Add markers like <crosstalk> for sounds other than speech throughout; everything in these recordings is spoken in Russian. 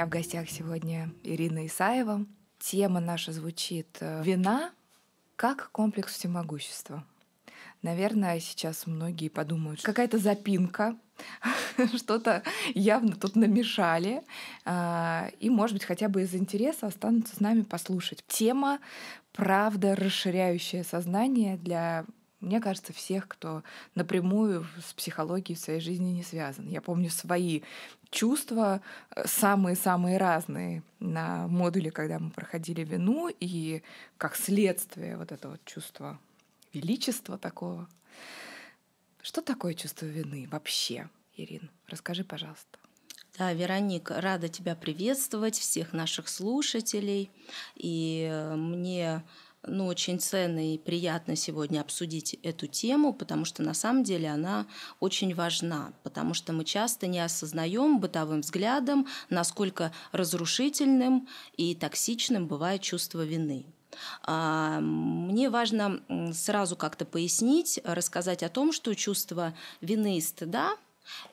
меня в гостях сегодня Ирина Исаева. Тема наша звучит э, «Вина как комплекс всемогущества». Наверное, сейчас многие подумают, какая-то запинка, <laughs> что-то явно тут намешали. А, и, может быть, хотя бы из интереса останутся с нами послушать. Тема, правда, расширяющая сознание для мне кажется, всех, кто напрямую с психологией в своей жизни не связан. Я помню свои чувства, э, самые-самые разные на модуле, когда мы проходили вину, и как следствие вот этого вот чувства величества такого. Что такое чувство вины вообще, Ирин? Расскажи, пожалуйста. Да, Вероник, рада тебя приветствовать, всех наших слушателей. И э, мне ну, очень ценно и приятно сегодня обсудить эту тему, потому что на самом деле она очень важна, потому что мы часто не осознаем бытовым взглядом, насколько разрушительным и токсичным бывает чувство вины. А, мне важно сразу как-то пояснить, рассказать о том, что чувство вины и стыда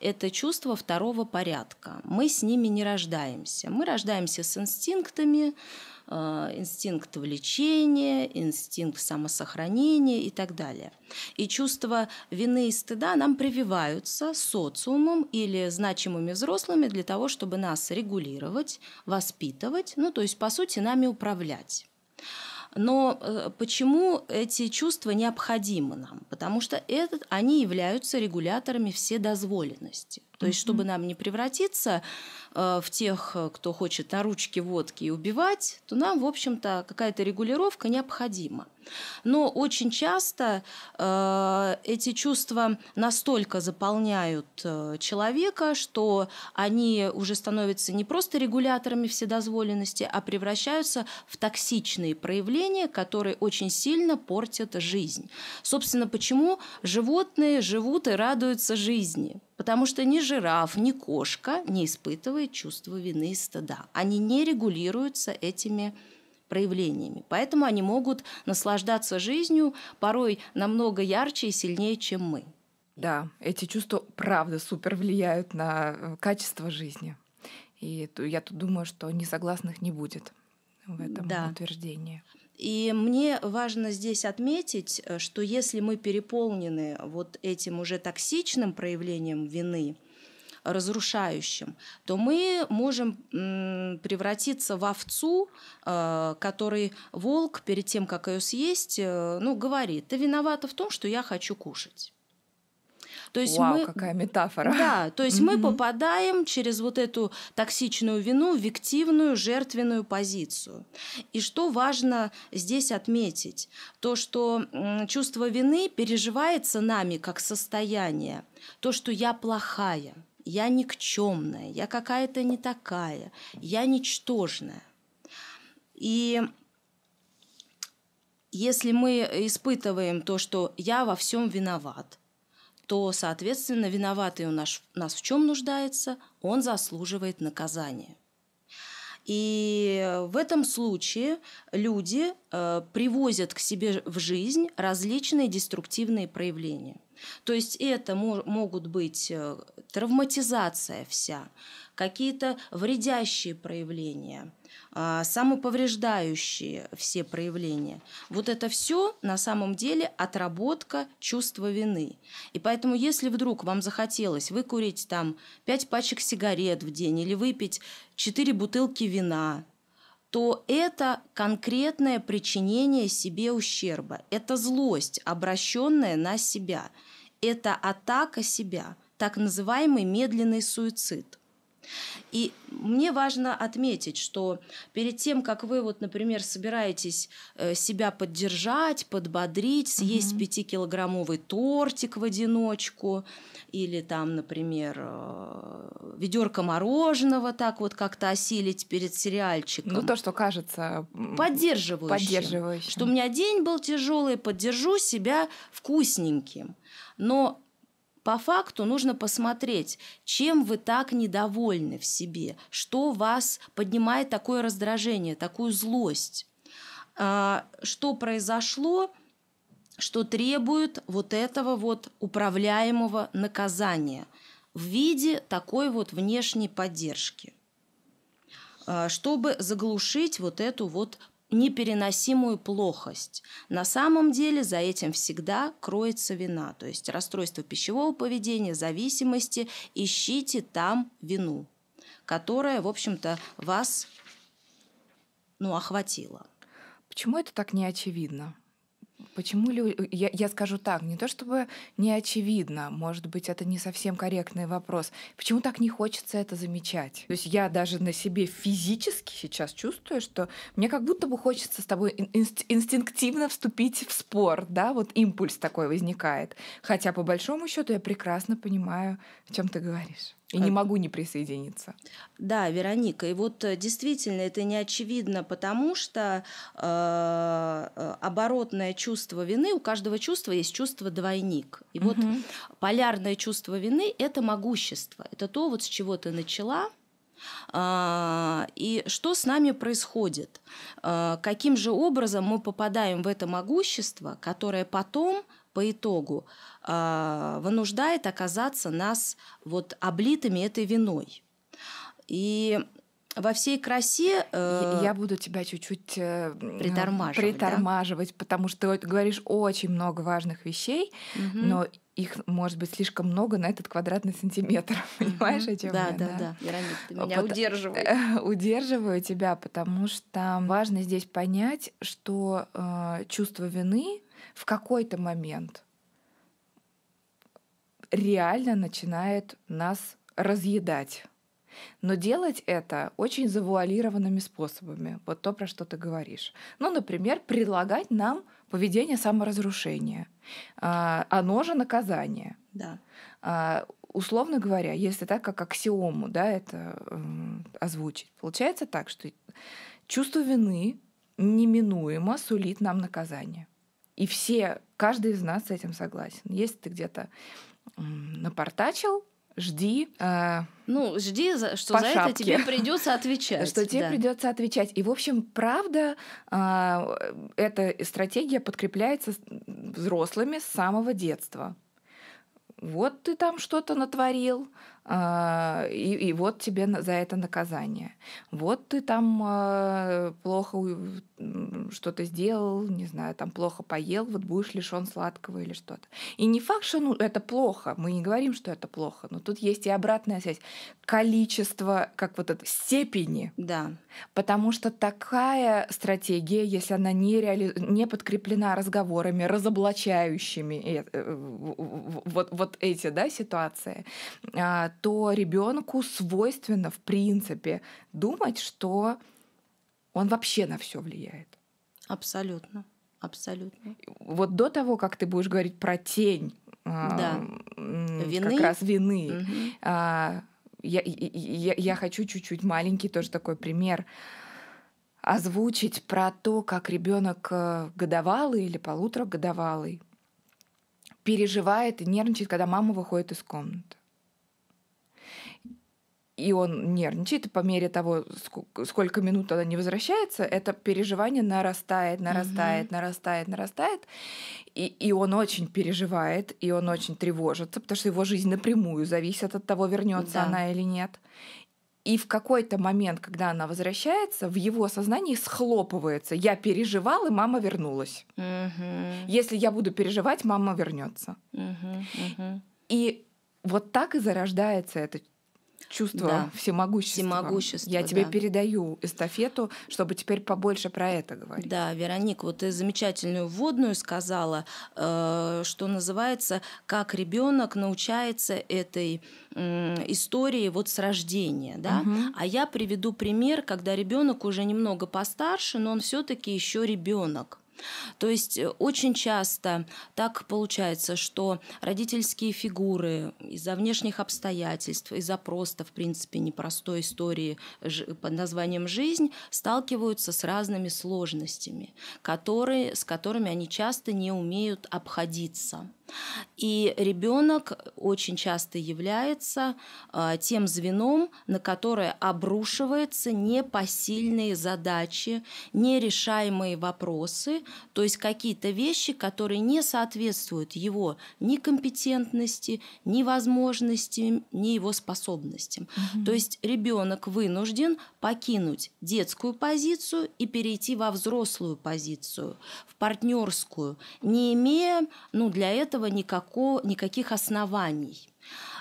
это чувство второго порядка. Мы с ними не рождаемся. Мы рождаемся с инстинктами, Э, инстинкт влечения, инстинкт самосохранения и так далее. И чувство вины и стыда нам прививаются социумом или значимыми взрослыми для того, чтобы нас регулировать, воспитывать, ну то есть по сути нами управлять. Но э, почему эти чувства необходимы нам? Потому что этот, они являются регуляторами вседозволенности. То есть, чтобы нам не превратиться э, в тех, э, кто хочет на ручке водки и убивать, то нам, в общем-то, какая-то регулировка необходима. Но очень часто э, эти чувства настолько заполняют э, человека, что они уже становятся не просто регуляторами вседозволенности, а превращаются в токсичные проявления, которые очень сильно портят жизнь. Собственно, почему животные живут и радуются жизни – Потому что ни жираф, ни кошка не испытывает чувства вины и стыда. Они не регулируются этими проявлениями. Поэтому они могут наслаждаться жизнью порой намного ярче и сильнее, чем мы. Да, эти чувства правда супер влияют на э, качество жизни. И я тут думаю, что несогласных не будет в этом да. утверждении. И мне важно здесь отметить, э, что если мы переполнены вот этим уже токсичным проявлением вины, разрушающим, то мы можем превратиться в овцу, э, который волк перед тем, как ее съесть, э, ну, говорит, ты виновата в том, что я хочу кушать. То есть Вау, мы... какая метафора. Да, то есть mm-hmm. мы попадаем через вот эту токсичную вину в виктивную жертвенную позицию. И что важно здесь отметить, то, что чувство вины переживается нами как состояние, то, что я плохая, я никчемная, я какая-то не такая, я ничтожная. И если мы испытываем то, что я во всем виноват, то, соответственно, виноватый у нас, нас в чем нуждается, он заслуживает наказания. И в этом случае люди э, привозят к себе в жизнь различные деструктивные проявления. То есть это мо- могут быть э, травматизация вся, какие-то вредящие проявления, а, самоповреждающие все проявления. Вот это все на самом деле отработка чувства вины. И поэтому, если вдруг вам захотелось выкурить там 5 пачек сигарет в день или выпить 4 бутылки вина, то это конкретное причинение себе ущерба. Это злость, обращенная на себя. Это атака себя, так называемый медленный суицид – и мне важно отметить, что перед тем, как вы, вот, например, собираетесь э, себя поддержать, подбодрить, съесть угу. 5-килограммовый тортик в одиночку, или там, например, э, ведерко мороженого, так вот как-то осилить перед сериальчиком. Ну, то, что кажется поддерживающим. поддерживающим. Что у меня день был тяжелый, поддержу себя вкусненьким. Но по факту нужно посмотреть, чем вы так недовольны в себе, что вас поднимает такое раздражение, такую злость, а, что произошло, что требует вот этого вот управляемого наказания в виде такой вот внешней поддержки а, чтобы заглушить вот эту вот непереносимую плохость. На самом деле за этим всегда кроется вина, то есть расстройство пищевого поведения, зависимости. Ищите там вину, которая, в общем-то, вас ну, охватила. Почему это так не очевидно? Почему люди... Э, я, я скажу так, не то чтобы не очевидно, может быть, это не совсем корректный вопрос. Почему так не хочется это замечать? То есть я даже на себе физически сейчас чувствую, что мне как будто бы хочется с тобой инст- инстинктивно вступить в спор, да, вот импульс такой возникает. Хотя по большому счету я прекрасно понимаю, о чем ты говоришь. И не могу не присоединиться. Да, Вероника. И вот э, действительно это не очевидно, потому что а, э, оборотное чувство вины, у каждого чувства есть чувство двойник. И угу. вот полярное чувство вины – это могущество. Это то, вот с чего ты начала, а, и что с нами происходит? А, каким же образом мы попадаем в это могущество, которое потом, по итогу, а, вынуждает оказаться нас вот облитыми этой виной. И во всей красе... Э, я буду тебя чуть-чуть э, притормаживать, притормаживать да? потому что ты говоришь очень много важных вещей, угу. но их может быть слишком много на этот квадратный сантиметр. <laughs> Понимаешь, эти чем да, Да, да, Вероника, ты меня Под... Э, удерживаю тебя, потому что важно здесь понять, что э, чувство вины в какой-то момент – реально начинает нас разъедать. Но делать это очень завуалированными способами. Вот то, про что ты говоришь. Ну, например, предлагать нам поведение саморазрушения. А, оно же наказание. Да. А, условно говоря, если так, как аксиому, да, это э, озвучить, получается так, что чувство вины неминуемо сулит нам наказание. И все, каждый из нас с этим согласен. Если ты где-то напортачил, жди. Э, ну, жди, что по за шапке. это тебе <laughs> придется отвечать. Что тебе да. придется отвечать. И, в общем, правда, э, эта стратегия подкрепляется взрослыми с самого детства. Вот ты там что-то натворил, а, и, и вот тебе за это наказание. Вот ты там а, плохо что-то сделал, не знаю, там плохо поел, вот будешь лишен сладкого или что-то. И не факт, что ну, это плохо, мы не говорим, что это плохо, но тут есть и обратная связь. Количество, как вот это, степени. Да. Потому что такая стратегия, если она не, реали... не подкреплена разговорами, разоблачающими э, вот, вот эти да, ситуации, а, то ребенку свойственно, в принципе, думать, что он вообще на все влияет. Абсолютно. Абсолютно. Вот до того, как ты будешь говорить про тень, а, да. э, вины. как раз вины, угу. э, я, я, я хочу чуть-чуть маленький тоже такой пример озвучить про то, как ребенок э, годовалый или полуторагодовалый переживает и нервничает, когда мама выходит из комнаты и он нервничает, и по мере того, сколько минут она не возвращается, это переживание нарастает, нарастает, угу. нарастает, нарастает. И, и он очень переживает, и он очень тревожится, потому что его жизнь напрямую зависит от того, вернется да. она или нет. И в какой-то момент, когда она возвращается, в его сознании схлопывается. Я переживал, и мама вернулась. Угу. Если я буду переживать, мама вернется. Угу, угу. И вот так и зарождается это чувство да. всемогущества. Всемогущество, Я да. тебе передаю эстафету, чтобы теперь побольше про это говорить. Да, Вероник, вот ты замечательную вводную сказала, э, что называется, как ребенок научается этой э, истории вот с рождения, да. Угу. А я приведу пример, когда ребенок уже немного постарше, но он все-таки еще ребенок. То есть э, очень часто так получается, что родительские фигуры из-за внешних обстоятельств, из-за просто, в принципе, непростой истории под названием «жизнь» сталкиваются с разными сложностями, которые, с которыми они часто не умеют обходиться. И ребенок очень часто является а, тем звеном, на которое обрушиваются непосильные задачи, нерешаемые вопросы, то есть какие-то вещи, которые не соответствуют его ни компетентности, ни возможностям, ни его способностям. Угу. То есть ребенок вынужден покинуть детскую позицию и перейти во взрослую позицию, в партнерскую, не имея ну, для этого этого никакого, никаких оснований.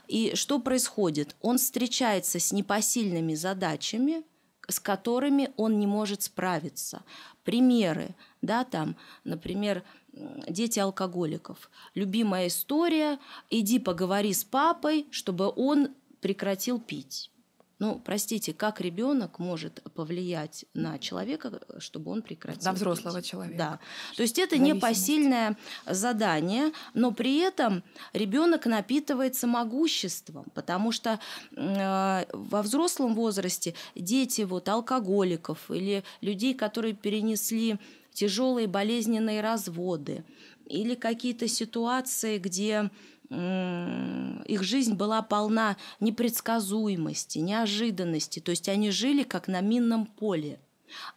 И что происходит? Он встречается с непосильными задачами, с которыми он не может справиться. Примеры, да, там, например, дети алкоголиков. Любимая история, иди поговори с папой, чтобы он прекратил пить. Ну, простите, как ребенок может повлиять на человека, чтобы он прекратил? На взрослого пить? человека. Да. То есть это не посильное задание, но при этом ребенок напитывается могуществом, потому что э, во взрослом возрасте дети вот алкоголиков или людей, которые перенесли тяжелые болезненные разводы или какие-то ситуации, где их жизнь была полна непредсказуемости, неожиданности. То есть они жили как на минном поле.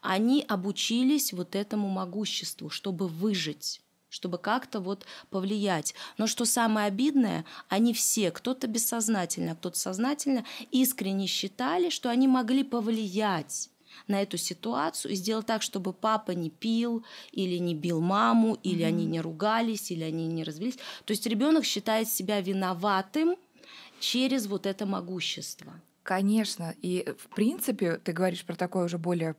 Они обучились вот этому могуществу, чтобы выжить чтобы как-то вот повлиять. Но что самое обидное, они все, кто-то бессознательно, кто-то сознательно, искренне считали, что они могли повлиять на эту ситуацию и сделать так, чтобы папа не пил или не бил маму, или mm-hmm. они не ругались, или они не развелись. То есть ребенок считает себя виноватым через вот это могущество. Конечно, и э, в принципе ты говоришь про такой уже более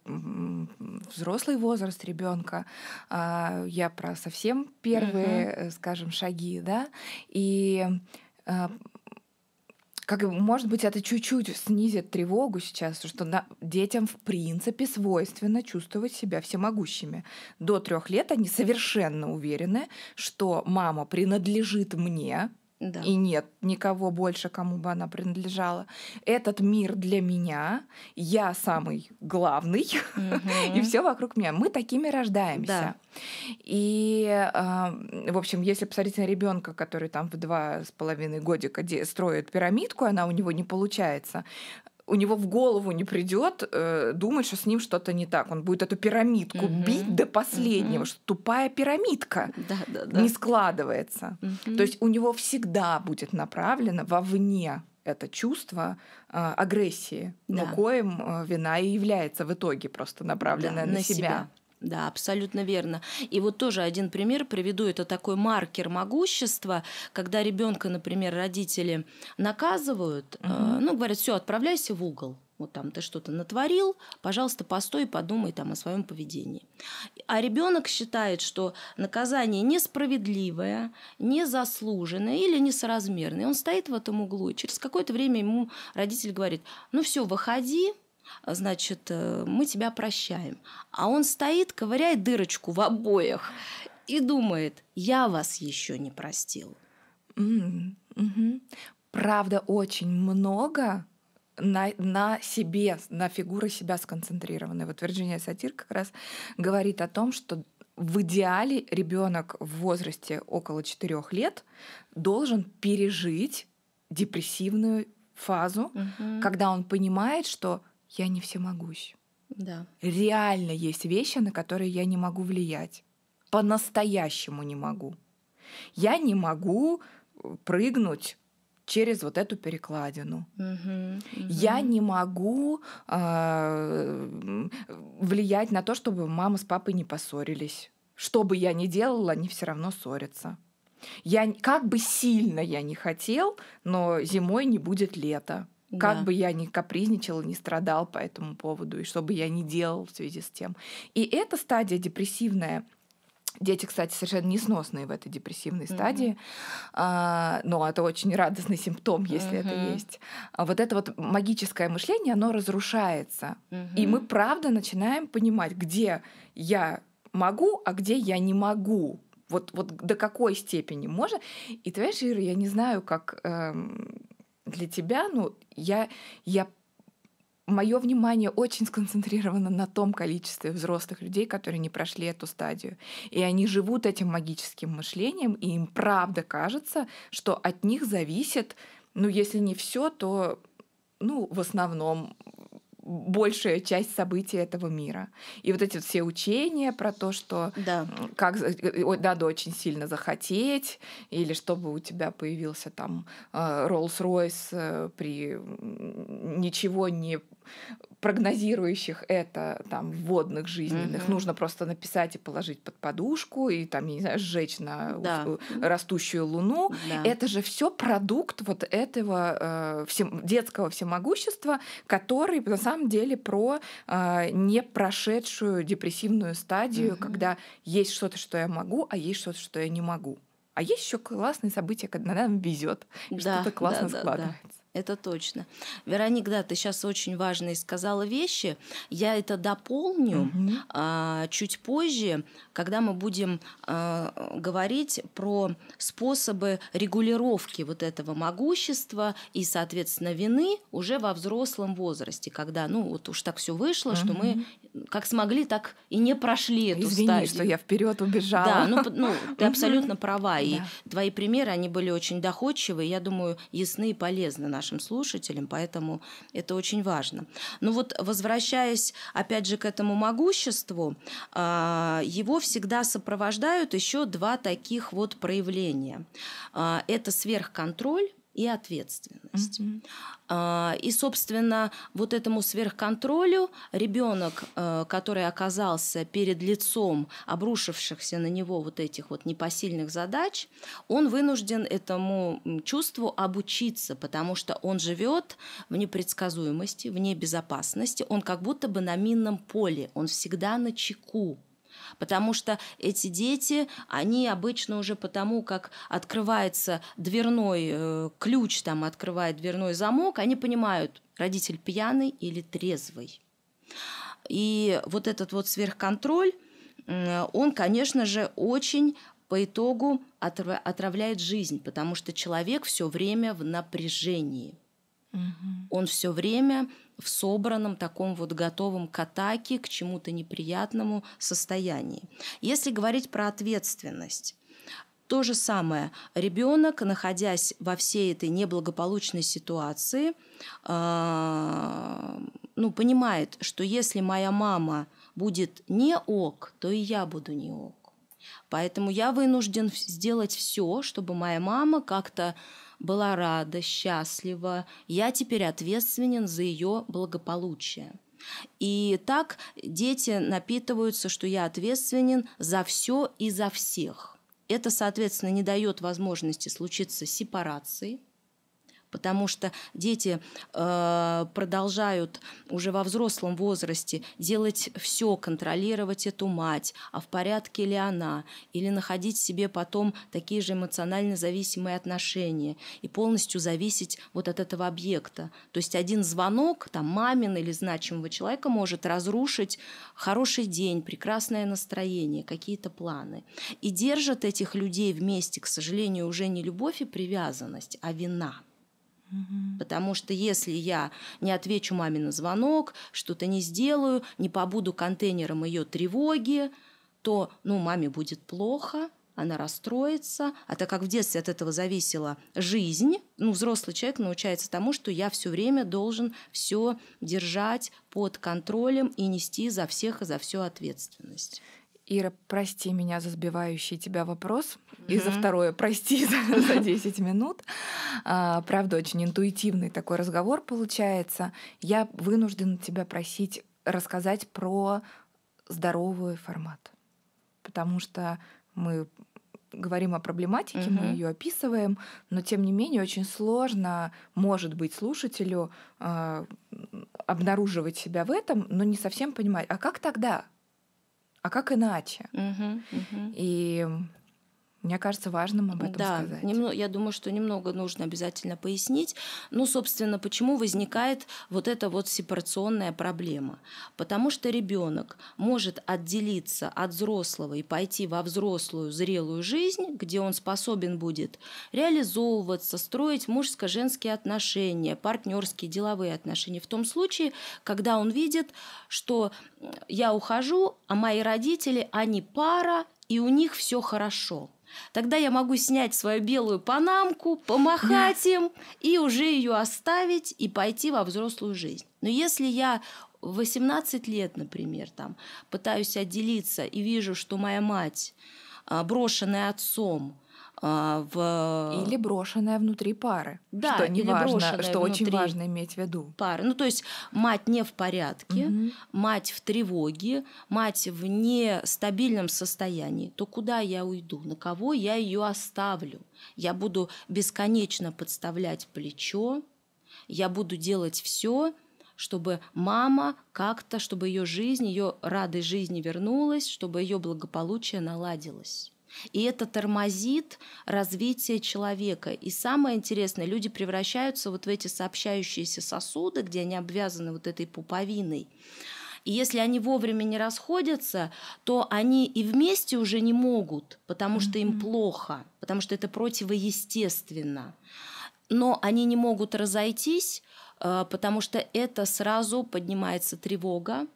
взрослый возраст ребенка. А, я про совсем первые, mm-hmm. скажем, шаги, да, и э, как, может быть, это чуть-чуть снизит тревогу сейчас, что на, детям в принципе свойственно чувствовать себя всемогущими. До трех лет они совершенно уверены, что мама принадлежит мне, да. и нет никого больше, кому бы она принадлежала. Этот мир для меня, я самый главный, <laughs> и все вокруг меня. Мы такими рождаемся. И, э, в общем, если посмотреть на ребенка, который там в два с половиной годика строит пирамидку, она у него не получается, у него в голову не придет э, думать, что с ним что-то не так. Он будет эту пирамидку угу. бить до последнего, угу. что тупая пирамидка да, да, да. не складывается. Угу. То есть у него всегда будет направлено вовне это чувство э, агрессии, да. но коим э, вина и является в итоге просто направленная да, на, на себя. себя. Да, абсолютно верно. И вот тоже один пример приведу. Это такой маркер могущества, когда ребенка, например, родители наказывают, угу. э, ну, говорят, все, отправляйся в угол вот там ты что-то натворил, пожалуйста, постой подумай там о своем поведении. А ребенок считает, что наказание несправедливое, незаслуженное или несоразмерное. Он стоит в этом углу, и через какое-то время ему родитель говорит, ну все, выходи, Э, значит, э, мы тебя прощаем. А он стоит, ковыряет дырочку в обоях и думает, я вас еще не простил. Mm-hmm. Правда, очень много на, на себе, на фигуры себя сконцентрированы. Вот Вирджиния Сатир как раз говорит о том, что в идеале ребенок в возрасте около 4 лет должен пережить депрессивную фазу, угу. когда он понимает, что я не всемогущ. Да. Реально есть вещи, на которые я не могу влиять. По-настоящему не могу. Я не могу э, прыгнуть через вот эту перекладину. Угу, угу. Я не могу э, влиять на то, чтобы мама с папой не поссорились. Что бы я ни делала, они все равно ссорятся. Я как бы сильно я не хотел, но зимой не будет лета. Как да. бы я ни капризничал, ни страдал по этому поводу, и что бы я ни делал в связи с тем. И эта стадия депрессивная, Дети, кстати, совершенно несносные в этой депрессивной mm-hmm. стадии, а, но ну, это а очень радостный симптом, если mm-hmm. это есть. А вот это вот магическое мышление, оно разрушается, mm-hmm. и мы правда начинаем понимать, где я могу, а где я не могу. Вот, вот до какой степени можно. И твоя знаешь, Ира, я не знаю, как эм, для тебя, ну, я, я мое внимание очень сконцентрировано на том количестве взрослых людей, которые не прошли эту стадию. И они живут этим магическим мышлением, и им правда кажется, что от них зависит, ну, если не все, то, ну, в основном большая часть событий этого мира. И вот эти вот все учения про то, что да. как э, надо очень сильно захотеть, или чтобы у тебя появился там э, Rolls-Royce э, при ничего не прогнозирующих это там водных жизненных. Угу. Нужно просто написать и положить под подушку и там, я не знаю, сжечь на да. растущую луну. Да. Это же все продукт вот этого э, всем, детского всемогущества, который на самом деле про э, не прошедшую депрессивную стадию, угу. когда есть что-то, что я могу, а есть что-то, что я не могу. А есть еще классные события, когда нам везет, да, что-то классно да, да, складывается. Да это точно. Вероник, да, ты сейчас очень важные сказала вещи. Я это дополню угу. а, чуть позже, когда мы будем а, говорить про способы регулировки вот этого могущества и, соответственно, вины уже во взрослом возрасте, когда, ну, вот уж так все вышло, угу. что мы как смогли, так и не прошли эту Извини, стадию. что я вперед убежала. Да, ну, ну <laughs> ты абсолютно права. И да. твои примеры, они были очень доходчивы, я думаю, ясны и полезны нашим слушателям, поэтому это очень важно. Ну вот, возвращаясь опять же к этому могуществу, а, его всегда сопровождают еще два таких вот проявления. А, это сверхконтроль и ответственность. Mm-hmm. и, собственно, вот этому сверхконтролю ребенок, э, который оказался перед лицом обрушившихся на него вот этих вот непосильных задач, он вынужден этому чувству обучиться, потому что он живет в непредсказуемости, в небезопасности, он как будто бы на минном поле, он всегда на чеку. Потому что эти дети, они обычно уже потому, как открывается дверной э, ключ, там открывает дверной замок, они понимают, родитель пьяный или трезвый. И вот этот вот сверхконтроль, э, он, конечно же, очень по итогу отравляет жизнь, потому что человек все время в напряжении. Угу. Он все время в собранном таком вот готовом к атаке, к чему-то неприятному состоянии. Если говорить про ответственность, то же самое. Ребенок, находясь во всей этой неблагополучной ситуации, а, ну, понимает, что если моя мама будет не ок, то и я буду не ок. Поэтому я вынужден сделать все, чтобы моя мама как-то была рада, счастлива. Я теперь ответственен за ее благополучие. И так дети напитываются, что я ответственен за все и за всех. Это, соответственно, не дает возможности случиться сепарации – потому что дети э, продолжают уже во взрослом возрасте делать все, контролировать эту мать, а в порядке ли она, или находить себе потом такие же эмоционально зависимые отношения и полностью зависеть вот от этого объекта. То есть один звонок там мамин или значимого человека может разрушить хороший день, прекрасное настроение, какие-то планы. И держат этих людей вместе, к сожалению, уже не любовь и привязанность, а вина – Потому что если я не отвечу маме на звонок, что-то не сделаю, не побуду контейнером ее тревоги, то ну, маме будет плохо, она расстроится. А так как в детстве от этого зависела жизнь, ну, взрослый человек научается тому, что я все время должен все держать под контролем и нести за всех и за всю ответственность. Ира, прости меня за сбивающий тебя вопрос. Mm-hmm. И за второе, прости за, <laughs> за 10 минут. А, правда, очень интуитивный такой разговор получается. Я вынуждена тебя просить рассказать про здоровый формат. Потому что мы говорим о проблематике, угу. мы ее описываем, но тем не менее очень сложно, может быть, слушателю э, обнаруживать себя в этом, но не совсем понимать, а как тогда? а как иначе? Угу, угу. И мне кажется важным об этом да, сказать. Немного, я думаю, что немного нужно обязательно пояснить. Ну, собственно, почему возникает вот эта вот сепарационная проблема? Потому что ребенок может отделиться от взрослого и пойти во взрослую зрелую жизнь, где он способен будет реализовываться, строить мужско-женские отношения, партнерские, деловые отношения. В том случае, когда он видит, что я ухожу, а мои родители, они пара, и у них все хорошо. Тогда я могу снять свою белую панамку, помахать им и уже ее оставить и пойти во взрослую жизнь. Но если я 18 лет, например, там, пытаюсь отделиться и вижу, что моя мать, а, брошенная отцом, а, в... Или брошенная внутри пары. Да, что не важно, что очень важно иметь в виду. Пары. Ну, то есть мать не в порядке, угу. мать в тревоге, мать в нестабильном состоянии. То куда я уйду? На кого я ее оставлю? Я буду бесконечно подставлять плечо, я буду делать все, чтобы мама как-то, чтобы ее жизнь, ее радость жизни вернулась, чтобы ее благополучие наладилось. И это тормозит развитие человека. И самое интересное, люди превращаются вот в эти сообщающиеся сосуды, где они обвязаны вот этой пуповиной. И если они вовремя не расходятся, то они и вместе уже не могут, потому что им плохо, потому что это противоестественно. Но они не могут разойтись, э, потому что это сразу поднимается тревога,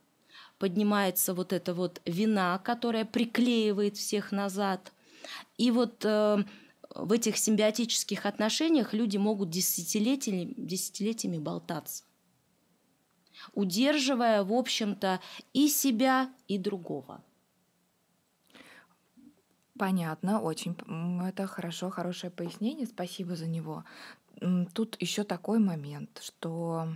поднимается вот эта вот вина, которая приклеивает всех назад. И вот э, в этих симбиотических отношениях люди могут десятилетиями, десятилетиями болтаться, удерживая, в общем-то, и себя, и другого. Понятно, очень. Это хорошо, хорошее пояснение. Спасибо за него. Тут еще такой момент, что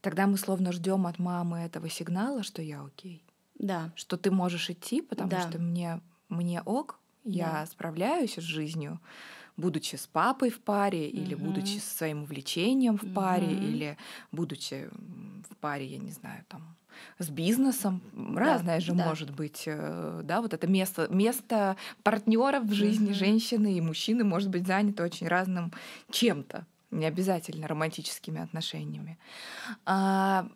Тогда мы словно ждем от мамы этого сигнала, что я окей. Да. Что ты можешь идти, потому да. что мне, мне ок, я да. справляюсь с жизнью, будучи с папой в паре, угу. или будучи со своим увлечением в угу. паре, или будучи в паре, я не знаю, там с бизнесом. Разное да, же да. может быть, э, да, вот это место, место партнеров в жизни угу. женщины и мужчины может быть занято очень разным чем-то не обязательно романтическими отношениями. А,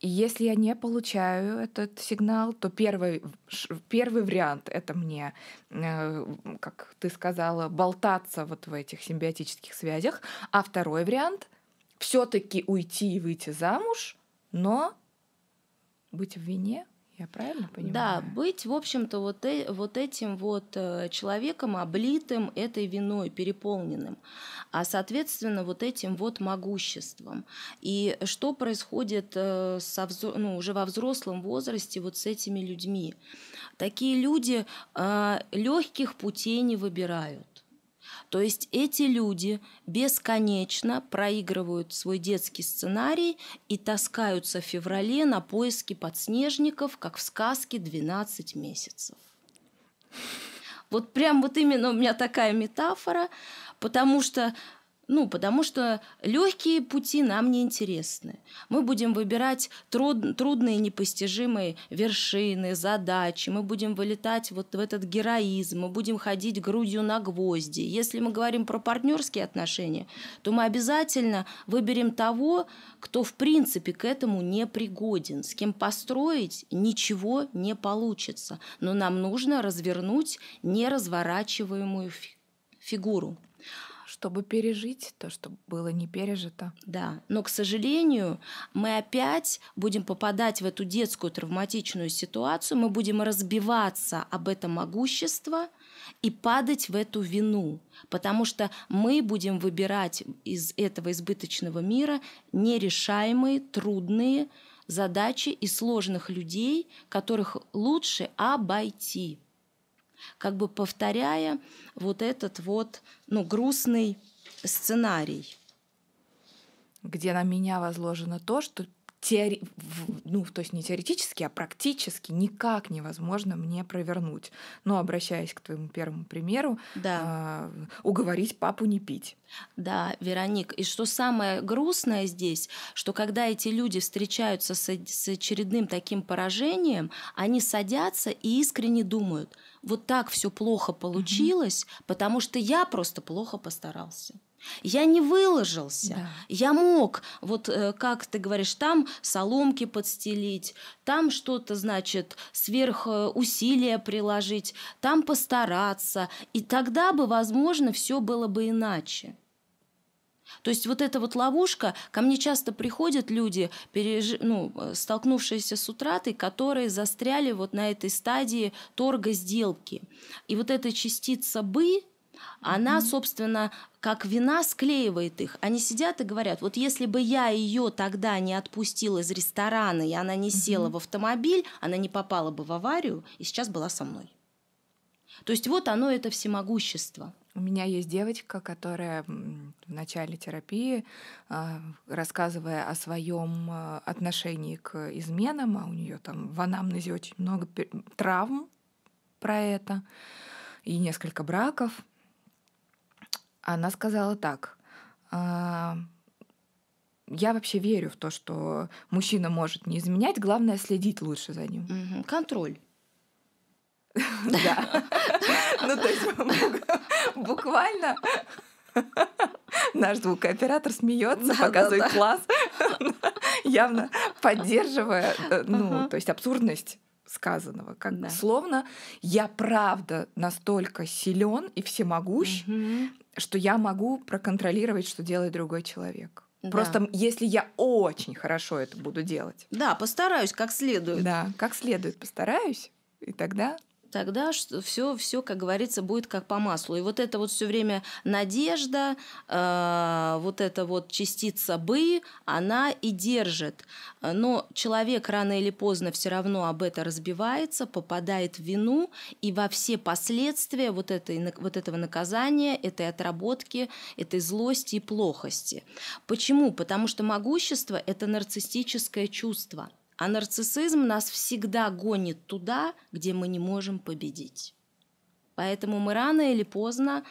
и если я не получаю этот сигнал, то первый, первый вариант это мне, э, как ты сказала, болтаться вот в этих симбиотических связях. А второй вариант все-таки уйти и выйти замуж, но быть в вине, я правильно понимаю? Да, быть, в общем-то, вот, э, вот этим вот э, человеком, облитым этой виной, переполненным, а, соответственно, вот этим вот могуществом. И что происходит э, со, ну, уже во взрослом возрасте вот с этими людьми? Такие люди э, легких путей не выбирают. То есть эти люди бесконечно проигрывают свой детский сценарий и таскаются в феврале на поиски подснежников, как в сказке «12 месяцев». Вот прям вот именно у меня такая метафора, потому что ну, потому что легкие пути нам не интересны. Мы будем выбирать труд, трудные, непостижимые вершины, задачи. Мы будем вылетать вот в этот героизм. Мы будем ходить грудью на гвозди. Если мы говорим про партнерские отношения, то мы обязательно выберем того, кто в принципе к этому не пригоден, с кем построить ничего не получится. Но нам нужно развернуть неразворачиваемую фигуру чтобы пережить то, что было не пережито. Да, но, к сожалению, мы опять будем попадать в эту детскую травматичную ситуацию, мы будем разбиваться об это могущество и падать в эту вину, потому что мы будем выбирать из этого избыточного мира нерешаемые, трудные задачи и сложных людей, которых лучше обойти как бы повторяя вот этот вот ну, грустный сценарий. Где на меня возложено то, что теори... ну, то есть не теоретически, а практически никак невозможно мне провернуть. Но ну, обращаясь к твоему первому примеру, да. э, уговорить папу не пить. Да, Вероник. И что самое грустное здесь, что когда эти люди встречаются с, с очередным таким поражением, они садятся и искренне думают, вот так все плохо получилось, угу. потому что я просто плохо постарался. Я не выложился. Да. Я мог, вот э, как ты говоришь, там соломки подстелить, там что-то, значит, сверхусилия э, приложить, там постараться. И тогда бы, возможно, все было бы иначе. То есть вот эта вот ловушка, ко мне часто приходят люди, переж... ну, э, столкнувшиеся с утратой, которые застряли вот на этой стадии торга сделки. И вот эта частица «бы», она, собственно, как вина склеивает их. Они сидят и говорят, вот если бы я ее тогда не отпустила из ресторана, и она не села в автомобиль, она не попала бы в аварию, и сейчас была со мной. То есть вот оно это всемогущество. У меня есть девочка, которая в начале терапии, а, рассказывая о своем а, отношении к изменам, а у нее там в анамнезе очень много травм про это и несколько браков, она сказала так. «А, я вообще верю в то, что мужчина может не изменять, главное следить лучше за ним. Контроль. Да. Ну, то есть буквально наш звукооператор смеется, показывает класс, явно поддерживая, э, ну, то есть абсурдность сказанного, как да. словно я правда настолько силен и всемогущ, угу что я могу проконтролировать, что делает другой человек. Да. Просто если я очень хорошо это буду делать. Да, постараюсь как следует. Да, как следует постараюсь, и тогда тогда все, все, как говорится, будет как по маслу. И вот это вот все время надежда, а, вот эта вот частица бы, она и держит. Но человек рано или поздно все равно об это разбивается, попадает в вину, и во все последствия вот, этой, вот этого наказания, этой отработки, этой злости и плохости. Почему? Потому что могущество – это нарциссическое чувство – а нарциссизм нас всегда гонит туда, где мы не можем победить. Поэтому мы рано или поздно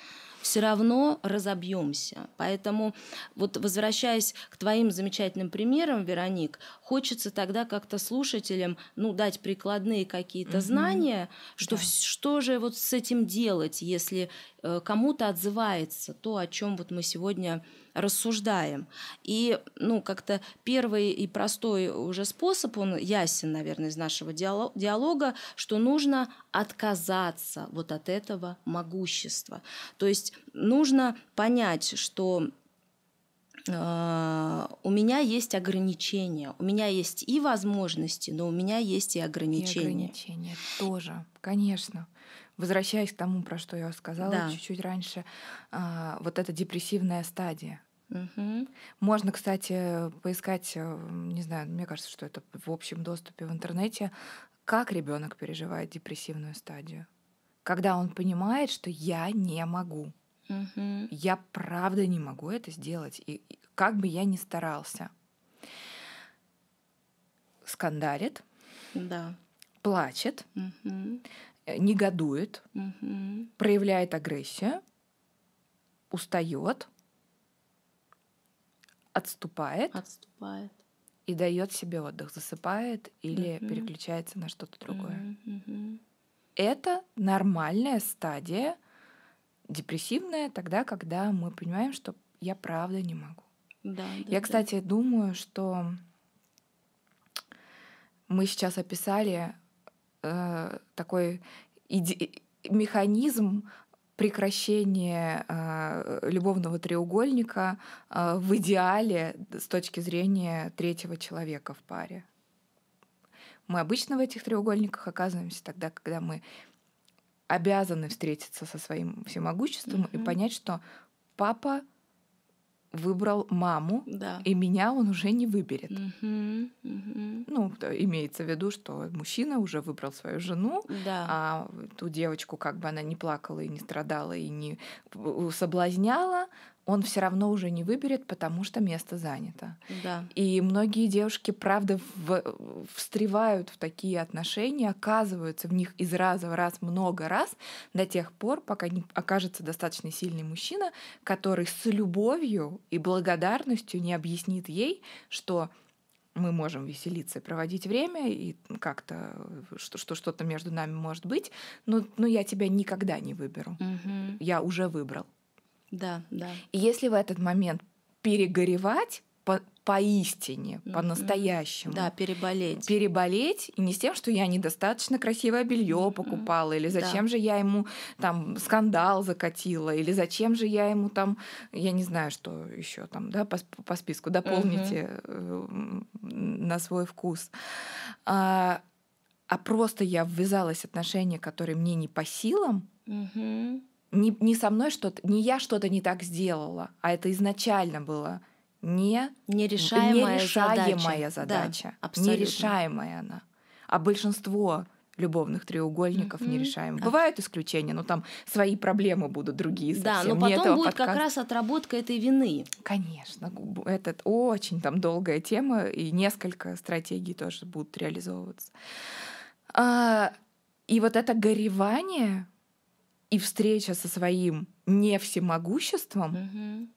все равно разобьемся. Поэтому вот возвращаясь к твоим замечательным примерам, Вероник, хочется тогда как-то слушателям ну, дать прикладные какие-то угу. знания, что, да. что же вот с этим делать, если э, кому-то отзывается то, о чем вот мы сегодня рассуждаем. И ну, как-то первый и простой уже способ, он ясен, наверное, из нашего диалога, что нужно отказаться вот от этого могущества. То есть нужно понять, что э, у меня есть ограничения. У меня есть и возможности, но у меня есть и ограничения. И ограничения тоже, конечно. Возвращаясь к тому, про что я сказала да. чуть-чуть раньше, а, вот эта депрессивная стадия. Угу. Можно, кстати, поискать, э, не знаю, мне кажется, что это в общем доступе в интернете, как ребенок переживает депрессивную стадию, когда он понимает, что я не могу. Угу. Я правда не могу это сделать, и как бы я ни старался. Скандалит, да. плачет, угу. негодует, угу. проявляет агрессию, устает, отступает, отступает. и дает себе отдых, засыпает или угу. переключается на что-то другое. Угу. Это нормальная стадия депрессивное тогда, когда мы понимаем, что я правда не могу. Да, да, я, кстати, да. думаю, что мы сейчас описали э, такой иде- механизм прекращение э, любовного треугольника э, в идеале с точки зрения третьего человека в паре. Мы обычно в этих треугольниках оказываемся тогда, когда мы обязаны встретиться со своим всемогуществом угу. и понять, что папа выбрал маму, да. и меня он уже не выберет. Угу, угу. Ну, имеется в виду, что мужчина уже выбрал свою жену, да. а ту девочку, как бы она не плакала и не страдала и не соблазняла, он все равно уже не выберет, потому что место занято. Да. И многие девушки, правда, в, встревают в такие отношения, оказываются в них из раза в раз много раз до тех пор, пока не окажется достаточно сильный мужчина, который с любовью и благодарностью не объяснит ей, что мы можем веселиться и проводить время, и как-то что, что что-то между нами может быть, но, ну, но ну, я тебя никогда не выберу. Угу. Я уже выбрал. Да, да. И если в этот момент перегоревать, по поистине, mm-hmm. по-настоящему. Да, переболеть. Переболеть, и не с тем, что я недостаточно красивое белье покупала, mm-hmm. или зачем да. же я ему там скандал закатила, или зачем же я ему там, я не знаю, что еще там, да, по, по списку, дополните mm-hmm. на свой вкус. А, а просто я ввязалась в отношения, которые мне не по силам. Mm-hmm не, не со мной что-то, не я что-то не так сделала, а это изначально было не нерешаемая, нерешаемая задача. задача. Да, абсолютно. Нерешаемая она. А большинство любовных треугольников mm-hmm. нерешаемых. А. Бывают исключения, но там свои проблемы будут другие совсем. Да, но потом этого будет подкаст... как раз отработка этой вины. Конечно, этот очень там долгая тема, и несколько стратегий тоже будут реализовываться. А, и вот это горевание и встреча со своим не всемогуществом, угу.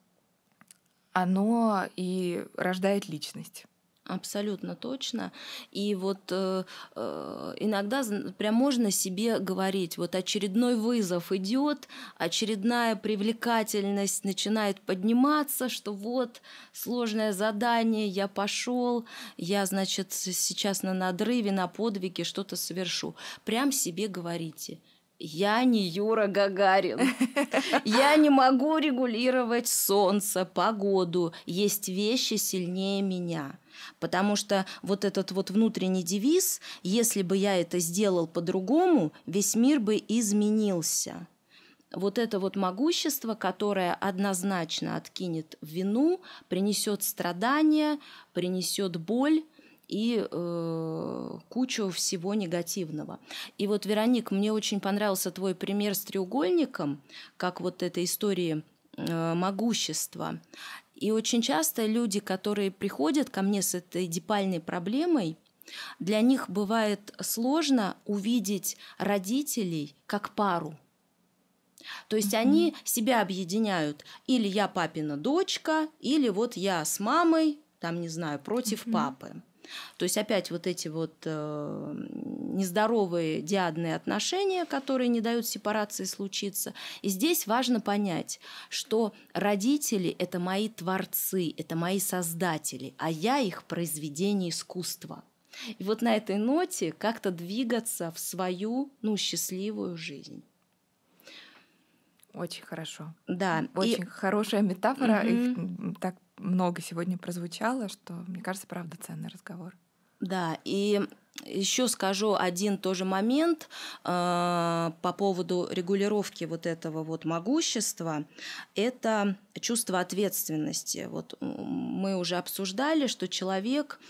оно и рождает личность. Абсолютно точно. И вот э, э иногда прям можно себе говорить, вот очередной вызов идет, очередная привлекательность начинает подниматься, что вот сложное задание, я пошел, я, значит, сейчас на надрыве, на подвиге что-то совершу. Прям себе говорите – я не Юра Гагарин. <laughs> Я не могу регулировать солнце, погоду. Есть вещи сильнее меня. Потому что вот этот вот внутренний девиз, если бы я это сделал по-другому, весь мир бы изменился. Вот это вот могущество, которое однозначно откинет вину, принесет страдания, принесет боль, и э, кучу всего негативного. И вот, Вероник, мне очень понравился твой пример с треугольником, как вот этой истории э, могущества. И очень часто люди, которые приходят ко мне с этой депальной проблемой, для них бывает сложно увидеть родителей как пару. То есть mm-hmm. они себя объединяют. Или я папина дочка, или вот я с мамой, там, не знаю, против mm-hmm. папы. То есть опять вот эти вот э, нездоровые диадные отношения, которые не дают сепарации случиться. И здесь важно понять, что родители – это мои творцы, это мои создатели, а я их произведение искусства. И вот на этой ноте как-то двигаться в свою, ну, счастливую жизнь. Очень хорошо. Да. Очень и... хорошая метафора. mm Их так много сегодня прозвучало, что, мне кажется, правда ценный разговор. Да, и еще скажу один тоже момент э, по поводу регулировки вот этого вот могущества. Это чувство ответственности. Вот мы уже обсуждали, что человек,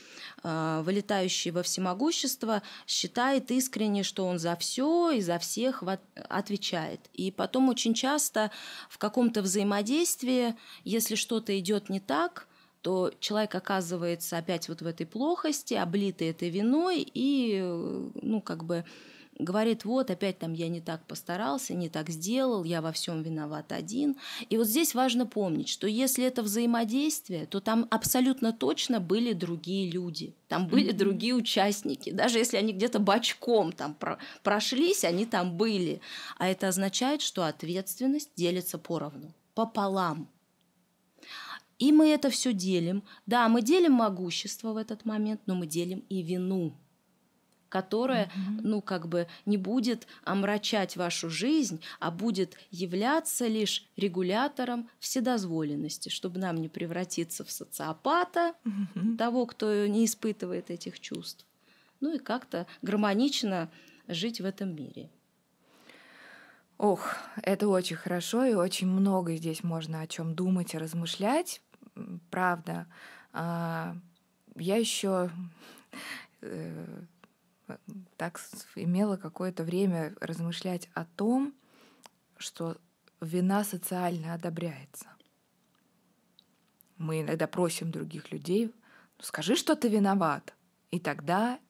э, вылетающий во всемогущество, считает искренне, что он за все и за всех отвечает. И потом очень часто в каком-то взаимодействии, если что-то идет не так, то человек оказывается опять вот в этой плохости, облитый этой виной и, ну, как бы говорит, вот опять там я не так постарался, не так сделал, я во всем виноват один. И вот здесь важно помнить, что если это взаимодействие, то там абсолютно точно были другие люди, там были mm-hmm. другие участники. Даже если они где-то бочком там про- прошлись, они там были. А это означает, что ответственность делится поровну, пополам. И мы это все делим. Да, мы делим могущество в этот момент, но мы делим и вину, которая, mm-hmm. ну, как бы не будет омрачать вашу жизнь, а будет являться лишь регулятором вседозволенности, чтобы нам не превратиться в социопата, mm-hmm. того, кто не испытывает этих чувств. Ну и как-то гармонично жить в этом мире. Ох, это очень хорошо, и очень много здесь можно о чем думать и размышлять правда. А, я еще э, так имела какое-то время размышлять о том, что вина социально одобряется. Мы иногда просим других людей, ну, скажи, что ты виноват, и тогда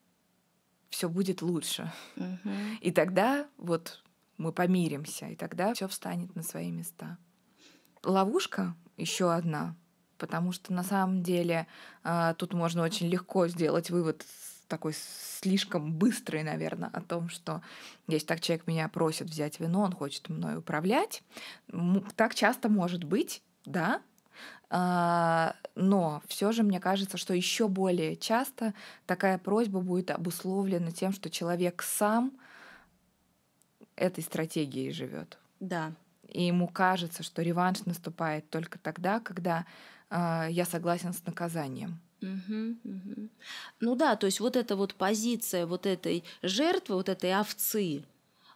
все будет лучше. Угу. И тогда вот мы помиримся, и тогда все встанет на свои места. Ловушка еще одна потому что на самом деле а, тут можно очень легко сделать вывод такой слишком быстрый, наверное, о том, что если так человек меня просит взять вино, он хочет мной управлять. Так часто может быть, да, а, но все же мне кажется, что еще более часто такая просьба будет обусловлена тем, что человек сам этой стратегией живет. Да. И ему кажется, что реванш наступает только тогда, когда а, я согласен с наказанием. Угу, угу. Ну да, то есть вот эта вот позиция вот этой жертвы, вот этой овцы,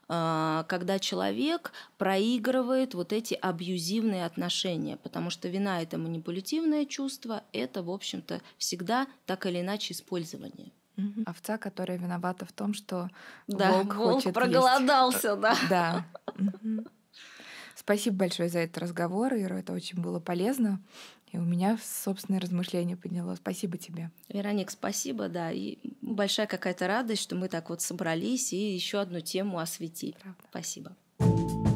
а, когда человек проигрывает вот эти абьюзивные отношения, потому что вина – это манипулятивное чувство, это, в общем-то, всегда так или иначе использование. Угу. Овца, которая виновата в том, что да, волк, волк хочет проголодался, есть. да. <laughs> Да. Спасибо большое за этот разговор, Ира, это очень было полезно. И у меня собственное размышление подняло. Спасибо тебе. Вероник, спасибо, да. И большая какая-то радость, что мы так вот собрались и еще одну тему осветили. Правда. Спасибо.